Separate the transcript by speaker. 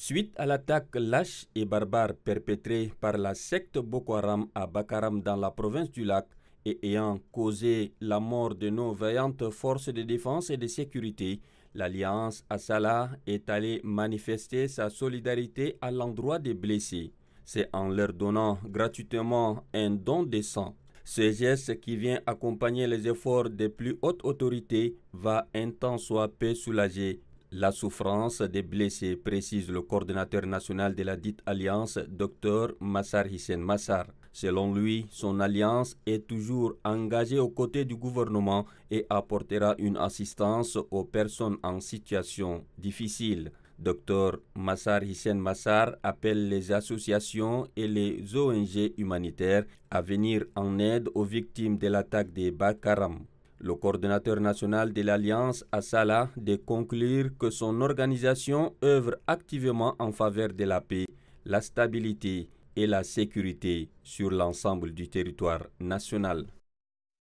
Speaker 1: Suite à l'attaque lâche et barbare perpétrée par la secte Boko Haram à Bakaram dans la province du Lac et ayant causé la mort de nos vaillantes forces de défense et de sécurité, l'Alliance Salah est allée manifester sa solidarité à l'endroit des blessés. C'est en leur donnant gratuitement un don de sang. Ce geste qui vient accompagner les efforts des plus hautes autorités va un temps soit peu soulager la souffrance des blessés, précise le coordinateur national de la dite alliance, Dr Massar Hissène Massar. Selon lui, son alliance est toujours engagée aux côtés du gouvernement et apportera une assistance aux personnes en situation difficile. Dr Massar Hissène Massar appelle les associations et les ONG humanitaires à venir en aide aux victimes de l'attaque des Bakaram. Le coordonnateur national de l'Alliance, Assala, de conclure que son organisation œuvre activement en faveur de la paix, la stabilité et la sécurité sur l'ensemble du territoire national.